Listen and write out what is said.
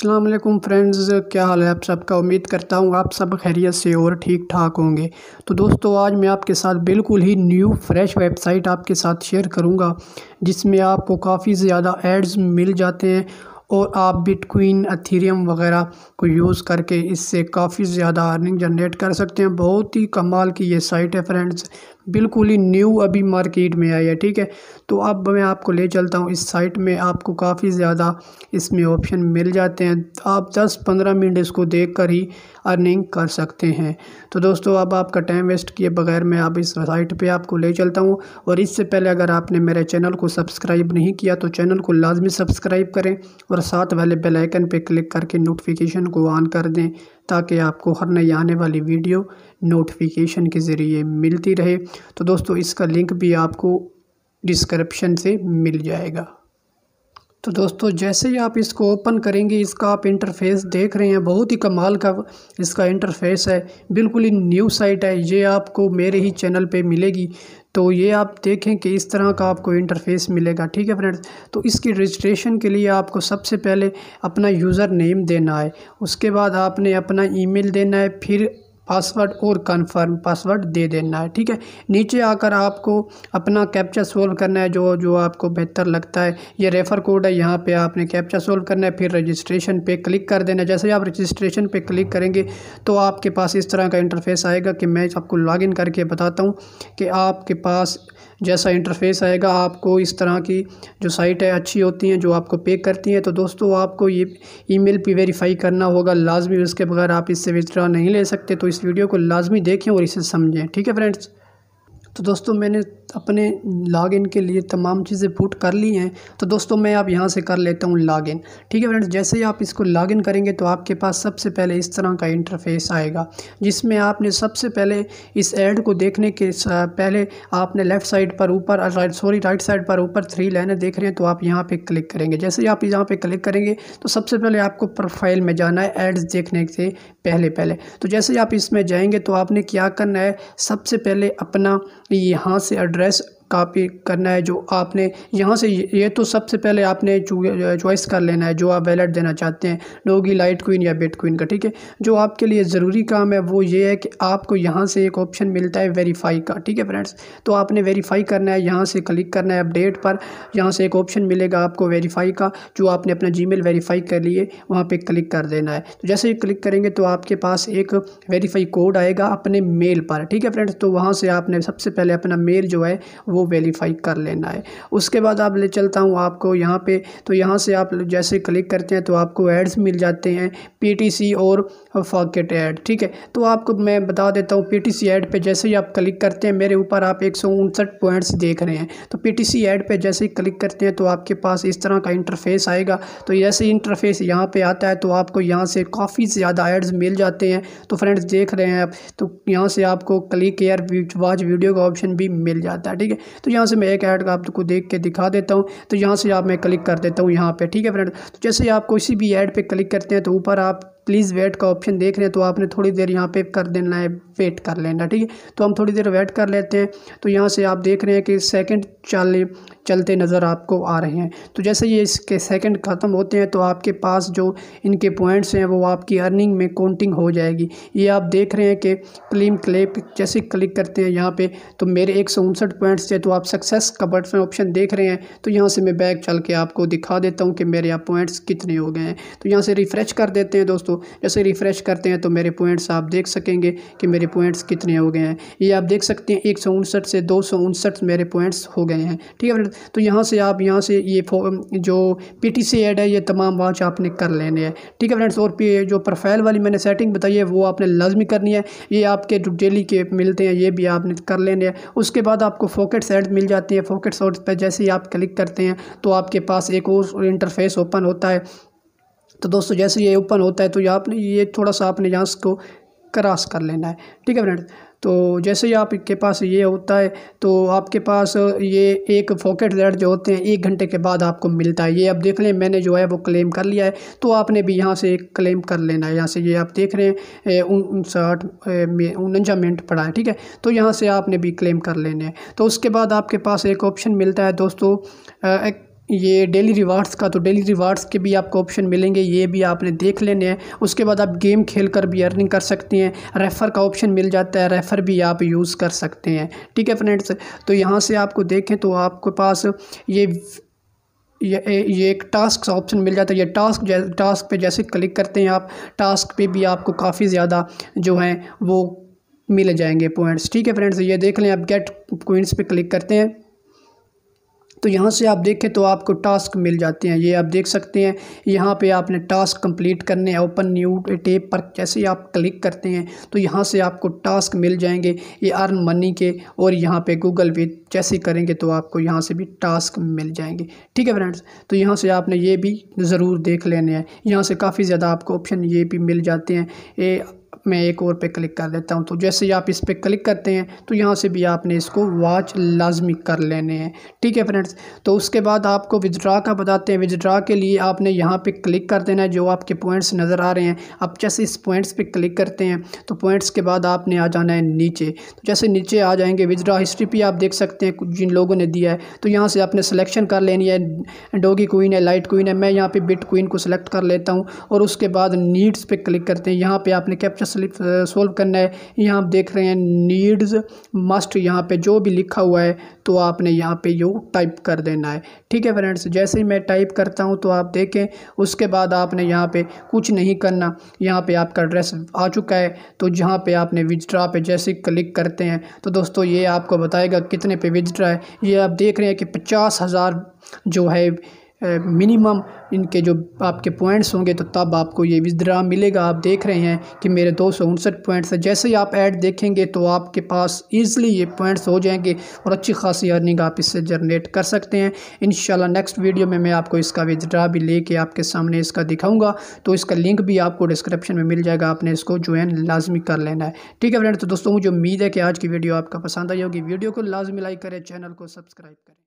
अस्सलाम वालेकुम फ्रेंड्स क्या हाल है आप सबका उम्मीद करता हूँ आप सब खैरियत से और ठीक ठाक होंगे तो दोस्तों आज मैं आपके साथ बिल्कुल ही न्यू फ्रेश वेबसाइट आपके साथ शेयर करूँगा जिसमें आपको काफ़ी ज़्यादा एड्स मिल जाते हैं और आप बिटकॉइन अथीरियम वगैरह को यूज़ करके इससे काफ़ी ज़्यादा अर्निंग जनरेट कर सकते हैं बहुत ही कमाल की ये साइट है फ्रेंड्स बिल्कुल ही न्यू अभी मार्केट में आई है ठीक है तो अब मैं आपको ले चलता हूँ इस साइट में आपको काफ़ी ज़्यादा इसमें ऑप्शन मिल जाते हैं आप 10-15 मिनट इसको देख कर ही अर्निंग कर सकते हैं तो दोस्तों अब आपका टाइम वेस्ट किए बगैर मैं आप इस साइट पे आपको ले चलता हूँ और इससे पहले अगर आपने मेरे चैनल को सब्सक्राइब नहीं किया तो चैनल को लाजमी सब्सक्राइब करें और साथ वाले बेलाइकन पर क्लिक करके नोटिफिकेशन को ऑन कर दें ताकि आपको हर नई आने वाली वीडियो नोटिफिकेशन के ज़रिए मिलती रहे तो दोस्तों इसका लिंक भी आपको डिस्क्रिप्शन से मिल जाएगा तो दोस्तों जैसे ही आप इसको ओपन करेंगे इसका आप इंटरफेस देख रहे हैं बहुत ही कमाल का इसका इंटरफेस है बिल्कुल ही न्यू साइट है ये आपको मेरे ही चैनल पे मिलेगी तो ये आप देखें कि इस तरह का आपको इंटरफेस मिलेगा ठीक है फ्रेंड्स तो इसकी रजिस्ट्रेशन के लिए आपको सबसे पहले अपना यूज़र नेम देना है उसके बाद आपने अपना ईमेल देना है फिर पासवर्ड और कन्फर्म पासवर्ड दे देना है ठीक है नीचे आकर आपको अपना कैप्चा सोल्व करना है जो जो आपको बेहतर लगता है ये रेफ़र कोड है यहाँ पे आपने कैप्चा सोल्व करना है फिर रजिस्ट्रेशन पे क्लिक कर देना जैसे आप रजिस्ट्रेशन पे क्लिक करेंगे तो आपके पास इस तरह का इंटरफेस आएगा कि मैं आपको लॉग करके बताता हूँ कि आपके पास जैसा इंटरफेस आएगा आपको इस तरह की जो साइट है अच्छी होती हैं जो आपको पे करती हैं तो दोस्तों आपको ये ईमेल पे वेरीफाई करना होगा लाजमी उसके बगैर आप इससे विड्रा नहीं ले सकते तो इस वीडियो को लाजमी देखें और इसे समझें ठीक है फ्रेंड्स तो दोस्तों मैंने अपने लॉगिन के लिए तमाम चीज़ें पुट कर ली हैं तो दोस्तों मैं आप यहाँ से कर लेता हूँ लॉगिन ठीक है फ्रेंड्स जैसे ही आप इसको लॉगिन करेंगे तो आपके पास सबसे पहले इस तरह का इंटरफेस आएगा जिसमें आपने सबसे पहले इस एड को देखने के पहले आपने लेफ़्ट साइड पर ऊपर सॉरी राइट साइड पर ऊपर थ्री लाइनें देख रहे हैं तो आप यहाँ पर क्लिक करेंगे जैसे ही आप यहाँ पर क्लिक करेंगे तो सबसे पहले आपको प्रोफाइल में जाना है एड्स देखने से पहले पहले तो जैसे ही आप इसमें जाएंगे तो आपने क्या करना है सबसे पहले अपना आपने यहाँ से एड्रेस कापी करना है जो आपने यहाँ से ये तो सबसे पहले आपने चॉइस कर लेना है जो आप वैलेट देना चाहते हैं डोगी लाइट क्वीन या बेट क्वीन का ठीक है जो आपके लिए ज़रूरी काम है वो ये है कि आपको यहाँ से एक ऑप्शन मिलता है वेरीफाई का ठीक है फ्रेंड्स तो आपने वेरीफाई करना है यहाँ से क्लिक करना है अपडेट पर यहाँ से एक ऑप्शन मिलेगा आपको वेरीफाई का जो आपने अपना जी मेल वेरीफाई कर लिए वहाँ पर क्लिक कर देना है तो जैसे ही क्लिक करेंगे तो आपके पास एक वेरीफाई कोड आएगा अपने मेल पर ठीक है फ्रेंड्स तो वहाँ से आपने सबसे पहले अपना मेल जो है वो वो वेरीफाई कर लेना है उसके बाद आप ले चलता हूँ आपको यहाँ पे तो यहाँ से आप जैसे क्लिक करते हैं तो आपको एड्स मिल जाते हैं पीटीसी और फॉकेट एड ठीक है तो आपको मैं बता देता हूँ पीटीसी एड पे जैसे ही आप क्लिक करते हैं मेरे ऊपर आप एक पॉइंट्स देख रहे हैं तो पी एड पे जैसे ही क्लिक करते हैं तो आपके पास इस तरह का इंटरफेस आएगा तो जैसे इंटरफेस यहाँ पर आता है तो आपको यहाँ से काफ़ी ज़्यादा एड्स मिल जाते हैं तो फ्रेंड्स देख रहे हैं आप तो यहाँ से आपको क्लिक एयर वाच वीडियो का ऑप्शन भी मिल जाता है ठीक है तो यहाँ से मैं एक ऐड आपको देख के दिखा देता हूँ तो यहाँ से आप मैं क्लिक कर देता हूँ यहाँ पर ठीक है फ्रेंड तो जैसे आप किसी भी ऐड पर क्लिक करते हैं तो ऊपर आप प्लीज़ वेट का ऑप्शन देख रहे हैं तो आपने थोड़ी देर यहाँ पे कर देना है वेट कर लेना ठीक है तो हम थोड़ी देर वेट कर लेते हैं तो यहाँ से आप देख रहे हैं कि सेकंड चल चलते नज़र आपको आ रहे हैं तो जैसे ये इसके सेकंड ख़त्म होते हैं तो आपके पास जो इनके पॉइंट्स हैं वो आपकी अर्निंग में काउंटिंग हो जाएगी ये आप देख रहे हैं कि क्लीम क्लेप जैसे क्लिक करते हैं यहाँ पर तो मेरे एक पॉइंट्स थे तो आप सक्सेस का बटन ऑप्शन देख रहे हैं तो यहाँ से मैं बैग चल के आपको दिखा देता हूँ कि मेरे यहाँ पॉइंट्स कितने हो गए हैं तो यहाँ से रिफ़्रेश कर देते हैं दोस्तों दोस्तों जैसे रिफ़्रेश करते हैं तो मेरे पॉइंट्स आप देख सकेंगे कि मेरे पॉइंट्स कितने हो गए हैं ये आप देख सकते हैं एक से दो मेरे पॉइंट्स हो गए हैं ठीक है तो यहाँ से आप यहाँ से ये जो पी टी सी एड है ये तमाम वॉच आपने कर लेने हैं ठीक है फ्रेंड्स और जो प्रोफाइल वाली मैंने सेटिंग बताई है वो आपने लाजमी करनी है ये आपके जो डेली के मिलते हैं ये भी आपने कर लेने हैं उसके बाद आपको फोकेट्स एड मिल जाती है फोकेट एड पर जैसे ही आप क्लिक करते हैं तो आपके पास एक और इंटरफेस ओपन होता है तो दोस्तों जैसे ये ओपन होता है तो ये आपने ये थोड़ा सा आपने यहाँ इसको क्रॉस कर लेना है ठीक है फ्रेंड तो जैसे ही आपके पास ये होता है तो आपके पास ये एक पॉकेट लाइट जो होते हैं एक घंटे के बाद आपको मिलता है ये आप देख लें मैंने जो है वो क्लेम कर लिया है तो आपने भी यहाँ से एक क्लेम कर लेना है यहाँ से ये आप देख रहे हैं उनसठ उनंजा मिनट पड़ा है ठीक है तो यहाँ से आपने भी क्लेम कर लेने हैं तो उसके बाद आपके पास एक ऑप्शन मिलता है दोस्तों एक ये डेली रिवार्ड्स का तो डेली रिवार्ड्स के भी आपको ऑप्शन मिलेंगे ये भी आपने देख लेने हैं उसके बाद आप गेम खेल कर भी अर्निंग कर सकते हैं रेफ़र का ऑप्शन मिल जाता है रेफ़र भी आप यूज़ कर सकते हैं ठीक है फ्रेंड्स तो यहाँ से आपको देखें तो आपके पास ये ये ये एक टास्क ऑप्शन मिल जाता है ये टास्क टास्क पे जैसे क्लिक करते हैं आप टास्क पे भी आपको काफ़ी ज़्यादा जो है वो मिल जाएंगे पॉइंट्स ठीक है फ्रेंड्स ये देख लें आप गेट पॉइंट्स पे क्लिक करते हैं तो यहाँ से आप देखें तो आपको टास्क मिल जाते हैं ये आप देख सकते हैं यहाँ पे आपने टास्क कंप्लीट करने हैं ओपन न्यू टेप पर जैसे ही आप क्लिक करते हैं तो यहाँ से आपको टास्क मिल जाएंगे ये अर्न मनी के और यहाँ पे गूगल पे जैसे करेंगे तो आपको यहाँ से भी टास्क मिल जाएंगे ठीक है फ्रेंड्स तो यहाँ से आपने ये भी ज़रूर देख लेने हैं यहाँ से काफ़ी ज़्यादा आपको ऑप्शन ये भी मिल जाते हैं ये मैं एक और पे क्लिक कर देता हूँ तो जैसे ही आप इस पर क्लिक करते हैं तो यहाँ से भी आपने इसको वाच लाजमी कर लेने हैं ठीक है फ्रेंड्स तो उसके बाद आपको विदड्रा का बताते हैं विदड्रा के लिए आपने यहाँ पर क्लिक कर देना है जो आपके पॉइंट्स नज़र आ रहे हैं आप जैसे इस पॉइंट्स पर क्लिक करते हैं तो पॉइंट्स के बाद आपने आ जाना है नीचे तो जैसे नीचे आ जाएंगे विदड्रा हिस्ट्री भी आप देख सकते हैं जिन लोगों ने दिया है तो यहाँ से आपने सिलेक्शन कर लेनी है डोगी क्वीन है लाइट क्वीन है मैं यहाँ पर बिट क्वीन को सिलेक्ट कर लेता हूँ और उसके बाद नीड्स पर क्लिक करते हैं यहाँ पर आपने कैप्चर स्लिप सोल्व करना है यहाँ आप देख रहे हैं नीड्स मस्ट यहाँ पे जो भी लिखा हुआ है तो आपने यहाँ पे यू टाइप कर देना है ठीक है फ्रेंड्स जैसे ही मैं टाइप करता हूँ तो आप देखें उसके बाद आपने यहाँ पे कुछ नहीं करना यहाँ पे आपका एड्रेस आ चुका है तो जहाँ पे आपने विजड्रा पे जैसे क्लिक करते हैं तो दोस्तों ये आपको बताएगा कितने पे विजड्रा है ये आप देख रहे हैं कि पचास हज़ार जो है मिनिमम इनके जो आपके पॉइंट्स होंगे तो तब आपको ये विदड्रा मिलेगा आप देख रहे हैं कि मेरे दो सौ उनसठ पॉइंट्स हैं जैसे ही आप ऐड देखेंगे तो आपके पास ईज़िली ये पॉइंट्स हो जाएंगे और अच्छी खासी अर्निंग आप इससे जनरेट कर सकते हैं इन नेक्स्ट वीडियो में मैं आपको इसका विदड्रा भी लेके आपके सामने इसका दिखाऊँगा तो इसका लिंक भी आपको डिस्क्रिप्शन में मिल जाएगा आपने इसको ज्वाइन लाजमी कर लेना है ठीक है फ्रेंड तो दोस्तों मुझे उम्मीद है कि आज की वीडियो आपका पसंद आई होगी वीडियो को लाजमी लाइक करें चैनल को सब्सक्राइब करें